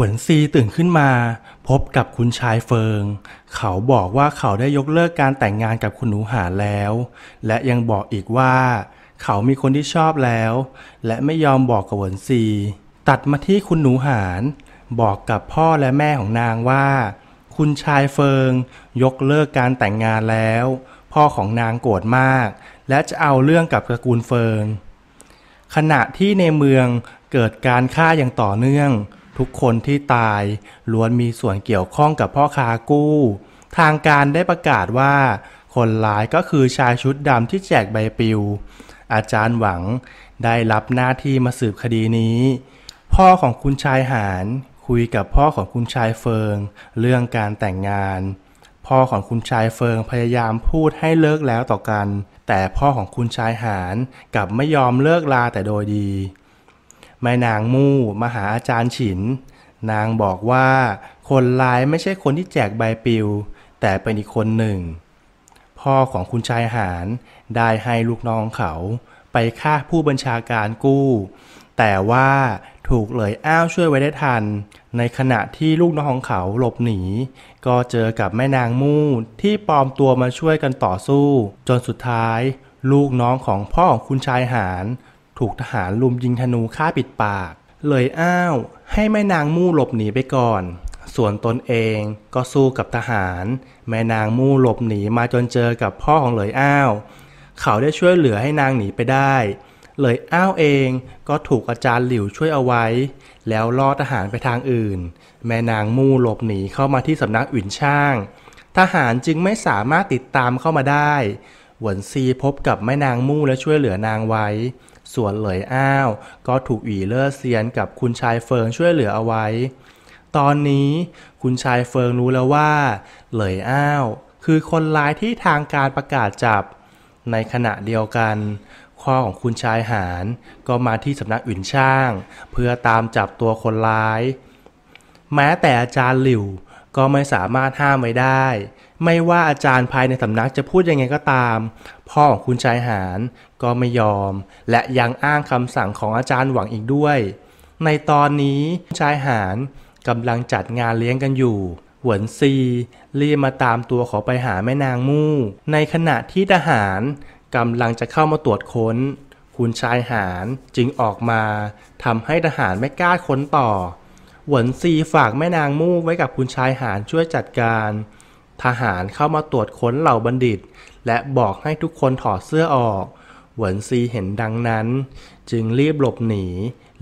หวนซีตื่นขึ้นมาพบกับคุณชายเฟิง เขาบอกว่าเขาได้ยกเลิกการแต่งงานกับคุณหนูหาแล้ว และยังบอกอีกว่าเขามีคนที่ชอบแล้วและไม่ยอมบอกกับหวนซี ตัดมาที่คุณหนูหานบอกกับพ่อและแม่ของนางว่าคุณชายเฟิงยกเลิกการแต่งงานแล้วพ่อของนางโกรธมากและจะเอาเรื่องกับตระกูลเฟิง ขณะที่ในเมืองเกิดการฆ่าอย่างต่อเนื่องทุกคนที่ตายล้วนมีส่วนเกี่ยวข้องกับพ่อค้ากู้ ทางการได้ประกาศว่า คนร้ายก็คือชายชุดดำที่แจกใบปลิว อาจารย์หวังได้รับหน้าที่มาสืบคดีนี้ พ่อของคุณชายหานคุยกับพ่อของคุณชายเฟิงเรื่องการแต่งงาน พ่อของคุณชายเฟิงพยายามพูดให้เลิกแล้วต่อกัน แต่พ่อของคุณชายหานกลับไม่ยอมเลิกลาแต่โดยดีแม่นางมู่มาหาอาจารย์ฉิน นางบอกว่า คนร้ายไม่ใช่คนที่แจกใบปลิว แต่เป็นอีกคนหนึ่ง พ่อของคุณชายหานได้ให้ลูกน้องเขาไปฆ่าผู้บัญชาการกู้ แต่ว่าถูกเลยอ้าวช่วยไว้ได้ทัน ในขณะที่ลูกน้องของเขาหลบหนี ก็เจอกับแม่นางมู่ที่ปลอมตัวมาช่วยกันต่อสู้ จนสุดท้าย ลูกน้องของพ่อของคุณชายหานถูกทหารลุมยิงธนูฆ่าปิดปาก เลยอ้าวให้แม่นางมู่หลบหนีไปก่อน ส่วนตนเองก็สู้กับทหาร แม่นางมู่หลบหนีมาจนเจอกับพ่อของเลยอ้าว เขาได้ช่วยเหลือให้นางหนีไปได้ เลยอ้าวเองก็ถูกอาจารย์หลิวช่วยเอาไว้ แล้วล่อทหารไปทางอื่น แม่นางมู่หลบหนีเข้ามาที่สำนักอื่นช่าง ทหารจึงไม่สามารถติดตามเข้ามาได้ หวนซีพบกับแม่นางมู่และช่วยเหลือนางไว้ส่วนเหลยอ้าว ก็ถูกอีเลอร์เซียนกับคุณชายเฟิงช่วยเหลือเอาไว้ ตอนนี้คุณชายเฟิงรู้แล้วว่าเหลยอ้าวคือคนร้ายที่ทางการประกาศจับ ในขณะเดียวกันพ่อของคุณชายหานก็มาที่สำนักอื่นช่าง เพื่อตามจับตัวคนร้าย แม้แต่อาจารย์หลิวก็ไม่สามารถห้ามไว้ได้ ไม่ว่าอาจารย์ภายในสำนักจะพูดยังไงก็ตาม พ่อของคุณชายหานก็ไม่ยอมและยังอ้างคำสั่งของอาจารย์หวังอีกด้วย ในตอนนี้ชายหานกำลังจัดงานเลี้ยงกันอยู่ หวนซีรีมาตามตัวขอไปหาแม่นางมู่ ในขณะที่ทหารกำลังจะเข้ามาตรวจค้น คุณชายหานจึงออกมาทำให้ทหารไม่กล้าค้นต่อ หวนซีฝากแม่นางมู่ไว้กับคุณชายหานช่วยจัดการ ทหารเข้ามาตรวจค้นเหล่าบัณฑิต และบอกให้ทุกคนถอดเสื้อออกหวนซีเห็นดังนั้นจึงรีบหลบหนี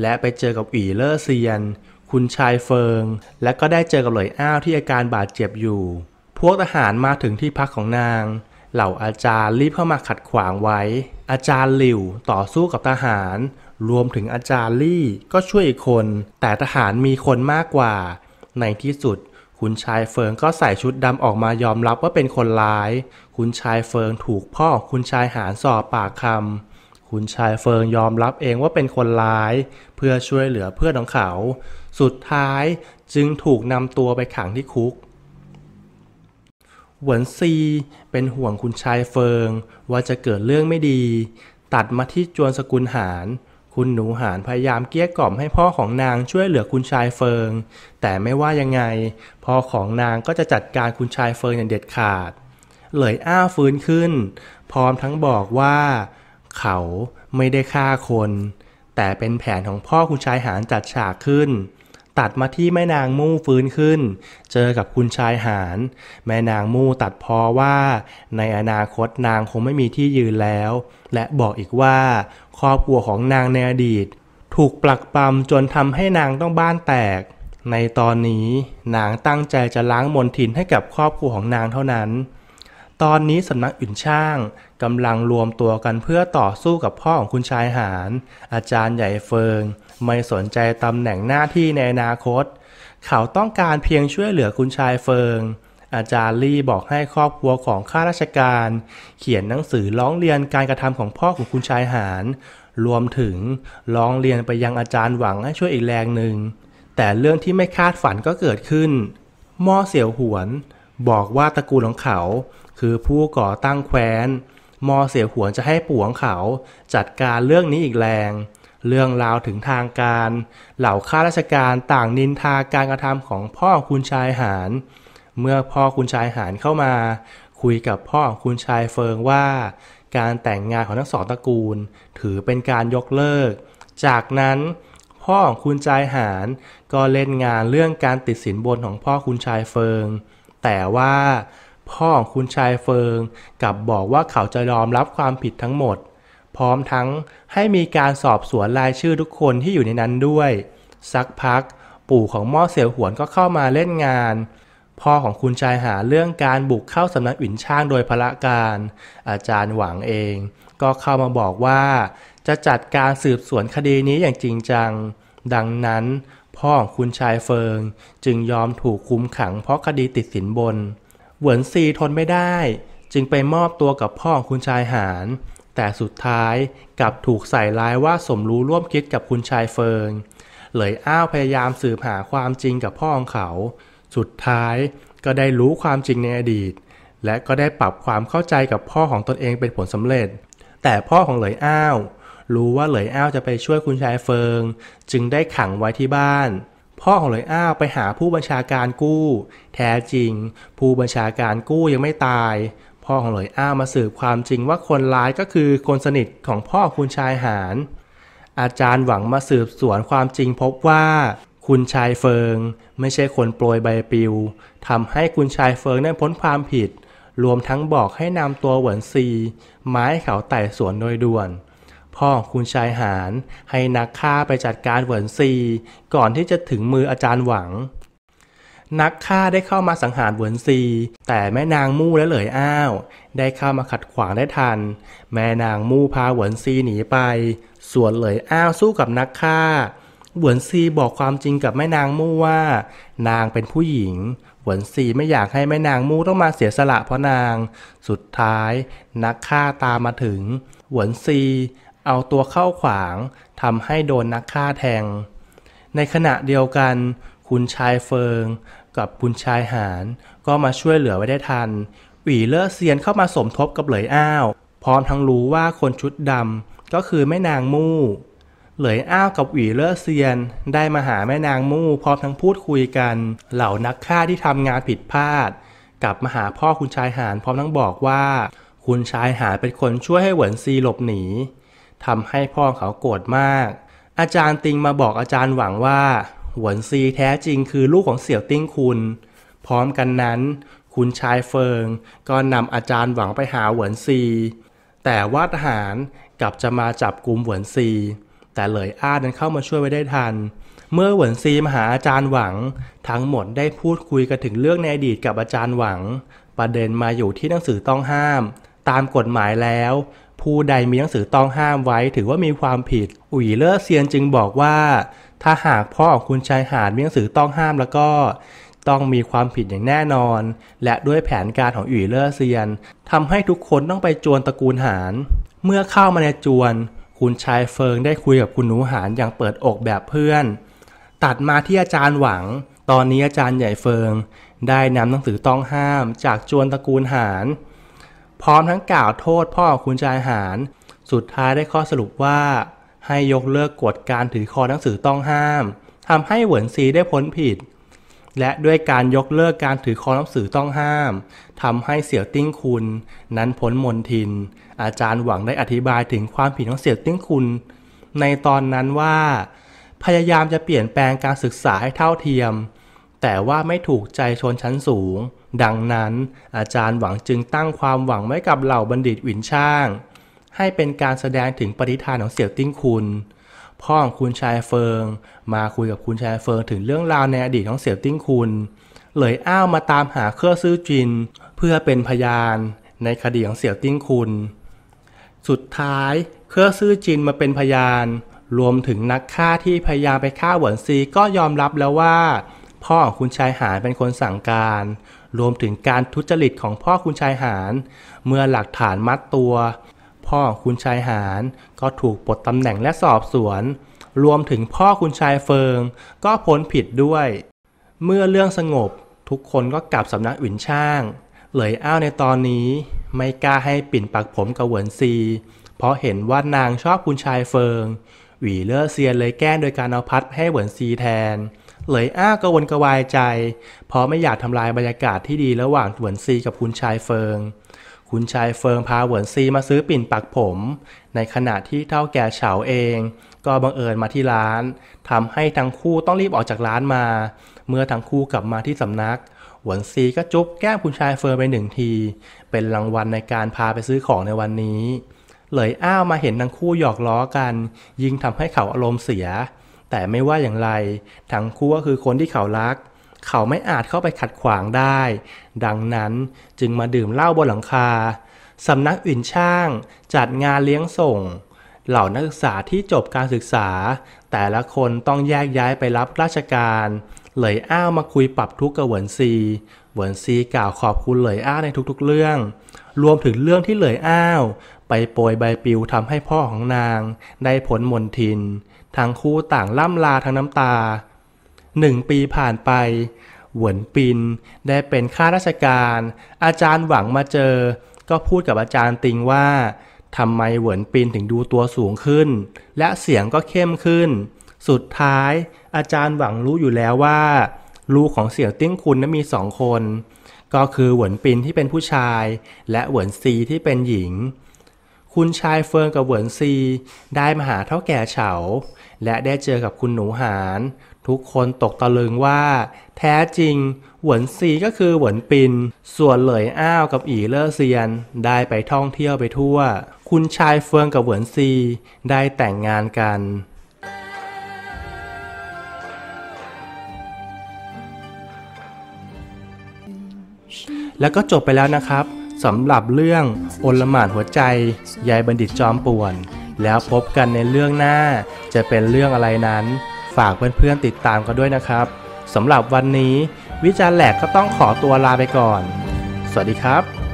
และไปเจอกับอีเลอร์เซียน คุณชายเฟิงและก็ได้เจอกับหลอยอ้าวที่อาการบาดเจ็บอยู่ พวกทหารมาถึงที่พักของนาง เหล่าอาจารย์รีบเข้ามาขัดขวางไว้ อาจารย์หลิวต่อสู้กับทหารรวมถึงอาจารย์ลี่ก็ช่วยอีกคน แต่ทหารมีคนมากกว่าในที่สุดคุณชายเฟิงก็ใส่ชุดดำออกมายอมรับว่าเป็นคนร้าย คุณชายเฟิงถูกพ่อคุณชายหานสอบปากคำ คุณชายเฟิงยอมรับเองว่าเป็นคนร้ายเพื่อช่วยเหลือเพื่อนของเขา สุดท้ายจึงถูกนำตัวไปขังที่คุกหวนซีเป็นห่วงคุณชายเฟิง ว่าจะเกิดเรื่องไม่ดี ตัดมาที่จวนสกุลหานคุณหนูหานพยายามเกี้ยกล่อมให้พ่อของนางช่วยเหลือคุณชายเฟิง แต่ไม่ว่ายังไงพ่อของนางก็จะจัดการคุณชายเฟิงอย่างเด็ดขาดเหลยอ้าฟื้นขึ้น พร้อมทั้งบอกว่า เขาไม่ได้ฆ่าคน แต่เป็นแผนของพ่อคุณชายหานจัดฉากขึ้นตัดมาที่แม่นางมู่ฟื้นขึ้น เจอกับคุณชายหาน แม่นางมู่ตัดพอว่า ในอนาคตนางคงไม่มีที่ยืนแล้ว และบอกอีกว่า ครอบครัวของนางในอดีต ถูกปลักปำจนทำให้นางต้องบ้านแตก ในตอนนี้นางตั้งใจจะล้างมนทินให้กับครอบครัวของนางเท่านั้น ตอนนี้สำนักอื่นช่างกำลังรวมตัวกันเพื่อต่อสู้กับพ่อของคุณชายหาน อาจารย์ใหญ่เฟิงไม่สนใจตำแหน่งหน้าที่ในอนาคต เขาต้องการเพียงช่วยเหลือคุณชายเฟิง อาจารย์ลี่บอกให้ครอบครัวของข้าราชการ เขียนหนังสือร้องเรียนการกระทำของพ่อของคุณชายหาน รวมถึงร้องเรียนไปยังอาจารย์หวังให้ช่วยอีกแรงหนึ่ง แต่เรื่องที่ไม่คาดฝันก็เกิดขึ้นม่อเสี่ยวหวนบอกว่าตระกูลของเขา คือผู้ก่อตั้งแคว้นมอเสี่ยวหวนจะให้ปู่ของเขาจัดการเรื่องนี้อีกแรงเรื่องราวถึงทางการ เหล่าข้าราชการต่างนินทาการกระทำของพ่อคุณชายหานเมื่อพ่อคุณชายหานเข้ามา คุยกับพ่อคุณชายเฟิงว่า การแต่งงานของทั้งสองตระกูล ถือเป็นการยกเลิก จากนั้น พ่อของคุณชายหานก็เล่นงานเรื่องการติดสินบนของพ่อคุณชายเฟิง แต่ว่าพ่อของคุณชายเฟิง กลับบอกว่าเขาจะยอมรับความผิดทั้งหมดพร้อมทั้งให้มีการสอบสวนรายชื่อทุกคนที่อยู่ในนั้นด้วยสักพัก ปู่ของม่อเสียวหวนก็เข้ามาเล่นงาน พ่อของคุณชายหาเรื่องการบุกเข้าสำนักอินช่างโดยพละการ อาจารย์หวังเอง ก็เข้ามาบอกว่า จะจัดการสืบสวนคดีนี้อย่างจริงจัง ดังนั้นพ่อของคุณชายเฟิงจึงยอมถูกคุมขังเพราะคดีติดสินบน หวนซีทนไม่ได้ จึงไปมอบตัวกับพ่อของคุณชายหานแต่สุดท้ายกลับถูกใส่ร้ายว่าสมรู้ร่วมคิดกับคุณชายเฟิงเลยอ้าวพยายามสืบหาความจริงกับพ่อของเขา สุดท้ายก็ได้รู้ความจริงในอดีต และก็ได้ปรับความเข้าใจกับพ่อของตนเองเป็นผลสำเร็จ แต่พ่อของเหลยอ้าวรู้ว่าเหลยอ้าวจะไปช่วยคุณชายเฟิง จึงได้ขังไว้ที่บ้าน พ่อของเหลยอ้าวไปหาผู้บัญชาการกู้ แท้จริง ผู้บัญชาการกู้ยังไม่ตายพ่อของหลอยอ้าวมาสืบความจริงว่าคนร้ายก็คือคนสนิทของพ่อคุณชายหาน อาจารย์หวังมาสืบสวนความจริงพบว่า คุณชายเฟิง ไม่ใช่คนโปรยใบปลิวทำให้คุณชายเฟิงได้พ้นความผิด รวมทั้งบอกให้นำตัวหวนซี ไม้เขาไต่สวนโดยด่วน พ่อคุณชายหานให้นักฆ่าไปจัดการหวนซี ก่อนที่จะถึงมืออาจารย์หวังนักฆ่าได้เข้ามาสังหารเหวินซีแต่แม่นางมู่และเหลยอ้าว ได้เข้ามาขัดขวางได้ทัน แม่นางมู่พาเหวินซีหนีไป ส่วนเหลยอ้าวสู้กับนักฆ่าเหวินซีบอกความจริงกับแม่นางมู่ว่า นางเป็นผู้หญิง หวนซีไม่อยากให้แม่นางมู่ต้องมาเสียสละเพราะนางสุดท้าย นักฆ่าตามมาถึง หวนซีเอาตัวเข้าขวางทำให้โดนนักฆ่าแทง ในขณะเดียวกันคุณชายเฟิง กับคุณชายหาน ก็มาช่วยเหลือไว้ได้ทัน หวีเลอเซียนเข้ามาสมทบกับเหลยอ้าว พร้อมทั้งรู้ว่าคนชุดดำก็คือแม่นางมู่เหลยอ้าวกับหวีเลอเซียนได้มาหาแม่นางมู่ พร้อมทั้งพูดคุยกัน เหล่านักฆ่าที่ทำงานผิดพลาดกลับมาหาพ่อคุณชายหานพร้อมทั้งบอกว่า คุณชายหานเป็นคนช่วยให้เหวินซีหลบหนีทำให้พ่อเขาโกรธมาก อาจารย์ติงมาบอกอาจารย์หวังว่าหวนซีแท้จริงคือลูกของเสี่ยวติ้งคุณ พร้อมกันนั้นคุณชายเฟิง ก็นำอาจารย์หวังไปหาหวนซี แต่ว่าทหารกลับจะมาจับกลุ่มหวนซี แต่เหลยอ้านั้นเข้ามาช่วยไว้ได้ทัน เมื่อหวนซีมาหาอาจารย์หวังทั้งหมดได้พูดคุยกันถึงเรื่องในอดีตกับอาจารย์หวัง ประเด็นมาอยู่ที่หนังสือต้องห้าม ตามกฎหมายแล้วผู้ใด มีหนังสือต้องห้ามไว้ถือว่ามีความผิดอุ๋ยเลอเซียนจึงบอกว่าถ้าหากพ่อของคุณชายหาดมีหนังสือต้องห้ามแล้วก็ ต้องมีความผิดอย่างแน่นอน และด้วยแผนการของอุ๋ยเลอเซียน ทำให้ทุกคนต้องไปจวนตระกูลหานเมื่อเข้ามาในจวน คุณชายเฟิงได้คุยกับคุณหนูหานอย่างเปิดอกแบบเพื่อน ตัดมาที่อาจารย์หวัง ตอนนี้อาจารย์ใหญ่เฟิง ได้นำหนังสือต้องห้ามจากจวนตระกูลหานพร้อมทั้งกล่าวโทษพ่อคุณชายหาร สุดท้ายได้ข้อสรุปว่า ให้ยกเลิกกฎการถือคอหนังสือต้องห้าม ทำให้เหวินซีได้พ้นผิด และด้วยการยกเลิกการถือคอหนังสือต้องห้าม ทำให้เสี่ยวติ้งคุณ นั้นพ้นมนทิน อาจารย์หวังได้อธิบายถึงความผิดของเสี่ยวติ้งคุณ ในตอนนั้นว่า พยายามจะเปลี่ยนแปลงการศึกษาให้เท่าเทียม แต่ว่าไม่ถูกใจชนชั้นสูงดังนั้นอาจารย์หวังจึงตั้งความหวังไว้กับเหล่าบัณฑิตวินช่าง ให้เป็นการแสดงถึงปฏิธานของเสี่ยวติ้งคุณพ่อของคุณชายเฟิง มาคุยกับคุณชายเฟิงถึงเรื่องราวในอดีตของเสี่ยวติ้งคุณเลยอ้าวมาตามหาเครือซื่อจิน เพื่อเป็นพยานในคดีของเสี่ยวติ้งคุณสุดท้าย เครือซื่อจินมาเป็นพยาน รวมถึงนักฆ่าที่พยายามไปฆ่าหวนซีก็ยอมรับแล้วว่า พ่อของคุณชายหานเป็นคนสั่งการรวมถึงการทุจริตของพ่อคุณชายหารเมื่อหลักฐานมัดตัว พ่อคุณชายหารก็ถูกปลดตำแหน่งและสอบสวนรวมถึงพ่อคุณชายเฟิง ก็พ้นผิดด้วย เมื่อเรื่องสงบทุกคนก็กลับสำนักอิ่นช่างเหลยอ้าวในตอนนี้ไม่กล้าให้ปิ่นปักผมกับเหวินซี เพราะเห็นว่านางชอบคุณชายเฟิงหวีเล่อเซียนเลยแกล้งโดยการเอาพัดให้เหวินซีแทนเลยอ้ากระวนกระวายใจ เพราะไม่อยากทำลายบรรยากาศที่ดีระหว่างหวนซีกับคุณชายเฟิง คุณชายเฟิงพาหวนซีมาซื้อปิ่นปักผม ในขณะที่เท่าแก่เฉาเองก็บังเอิญมาที่ร้านทำให้ทั้งคู่ต้องรีบออกจากร้านมา เมื่อทั้งคู่กลับมาที่สำนัก หวนซีก็จุ๊บแก้มคุณชายเฟิงไปหนึ่งที เป็นรางวัลในการพาไปซื้อของในวันนี้ เหลยอ้าวมาเห็นทั้งคู่หยอกล้อกัน ยิ่งทำให้เขาอารมณ์เสียแต่ไม่ว่าอย่างไร ทั้งคู่ก็คือคนที่เขารัก เขาไม่อาจเข้าไปขัดขวางได้ ดังนั้นจึงมาดื่มเหล้าบนหลังคา สำนักอื่นช่างจัดงานเลี้ยงส่ง เหล่านักศึกษาที่จบการศึกษา แต่ละคนต้องแยกย้ายไปรับราชการ เหลยอ้าวมาคุยปรับทุกข์กับเหวินซี เหวินซีกล่าวขอบคุณเหลยอ้าวในทุก ๆ เรื่อง รวมถึงเรื่องที่เหลยอ้าว ไปโปรยใบปลิวทำให้พ่อของนางได้ผลมนทินทั้งคู่ต่างล่ำลาทั้งน้ำตาหนึ่งปีผ่านไปหวนปินได้เป็นข้าราชการ อาจารย์หวังมาเจอก็พูดกับอาจารย์ติงว่าทำไมเหวนปินถึงดูตัวสูงขึ้น และเสียงก็เข้มขึ้น สุดท้ายอาจารย์หวังรู้อยู่แล้วว่า ลูกของเสี่ยวติ้งคุณนั้นมีสองคน ก็คือเหวนปินที่เป็นผู้ชาย และเหวนซีที่เป็นหญิง คุณชายเฟิงกับเหวนซี ได้มาหาเท่าแก่เฉาและได้เจอกับคุณหนูหานทุกคนตกตะลึงว่า แท้จริง หวนซีก็คือหวนปิน ส่วนเหลยอ้าวกับอีเลอร์เซียน ได้ไปท่องเที่ยวไปทั่ว คุณชายเฟืองกับหวนซี ได้แต่งงานกัน แล้วก็จบไปแล้วนะครับสำหรับเรื่องโอลหม่านหัวใจ ยายบัณฑิตจอมป่วนแล้วพบกันในเรื่องหน้า จะเป็นเรื่องอะไรนั้น ฝากเพื่อนๆติดตามกันด้วยนะครับ สำหรับวันนี้ วิจารณ์แหลกก็ต้องขอตัวลาไปก่อน สวัสดีครับ